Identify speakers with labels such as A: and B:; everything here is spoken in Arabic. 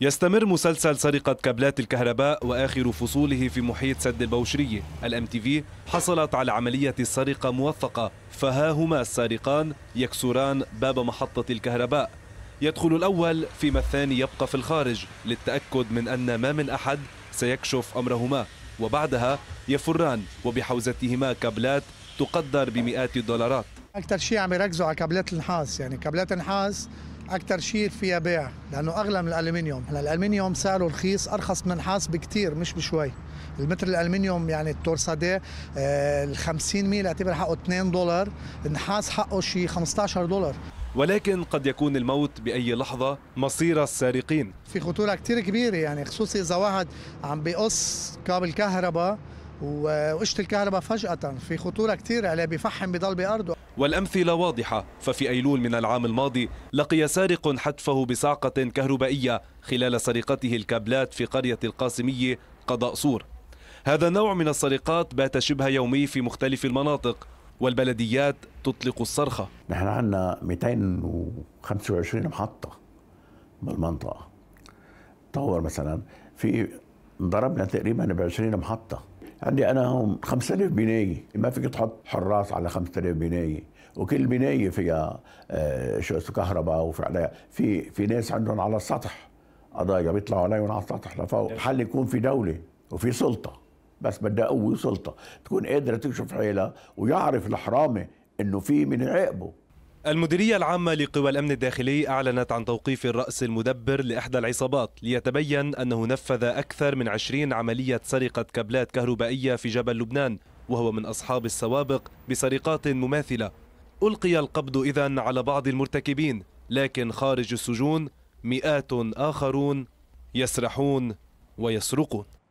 A: يستمر مسلسل سرقة كابلات الكهرباء وآخر فصوله في محيط سد البوشرية الام تي في حصلت على عملية السرقة موفقة فها هما السارقان يكسران باب محطة الكهرباء يدخل الأول فيما الثاني يبقى في الخارج للتأكد من أن ما من أحد سيكشف أمرهما وبعدها يفران وبحوزتهما كابلات تقدر بمئات الدولارات
B: اكثر شيء عم يركزوا على كابلات النحاس يعني كابلات النحاس اكثر شيء فيها بيع لانه اغلى من الالومنيوم هلا الالومنيوم سعره رخيص ارخص من النحاس بكثير مش بشوي المتر الالومنيوم يعني التورسادي آه ال 50 ميل اعتبر حقه 2 دولار النحاس حقه شيء 15 دولار
A: ولكن قد يكون الموت بأي لحظة مصير السارقين
B: في خطورة كثير كبيرة يعني خصوصي إذا واحد عم بيقص كابل كهرباء وقشت الكهرباء فجأة في خطورة كثير عليه يعني بفحم بضل بأرضه
A: والأمثلة واضحة ففي أيلول من العام الماضي لقي سارق حتفه بصعقة كهربائية خلال سرقته الكابلات في قرية القاسمية قضاء صور هذا النوع من السرقات بات شبه يومي في مختلف المناطق والبلديات تطلق الصرخة
C: نحن عندنا 225 محطة بالمنطقة تطور مثلا في ضربنا تقريبا ب 20 محطة عندي انا هون 5000 بنايه ما فيك تحط حراس على 5000 بنايه وكل بنايه فيها آه، شو اسمه كهرباء وفي عليها في في ناس عندهم على السطح قضايا بيطلعوا عليهم على السطح لفوق إيه. حل يكون في دوله وفي سلطه بس بدها قوه وسلطه تكون قادره تكشف حيلها ويعرف الحرامي انه في من يعاقبه
A: المديرية العامة لقوى الأمن الداخلي أعلنت عن توقيف الرأس المدبر لإحدى العصابات ليتبين أنه نفذ أكثر من 20 عملية سرقة كابلات كهربائية في جبل لبنان وهو من أصحاب السوابق بسرقات مماثلة ألقي القبض إذا على بعض المرتكبين لكن خارج السجون مئات آخرون يسرحون ويسرقون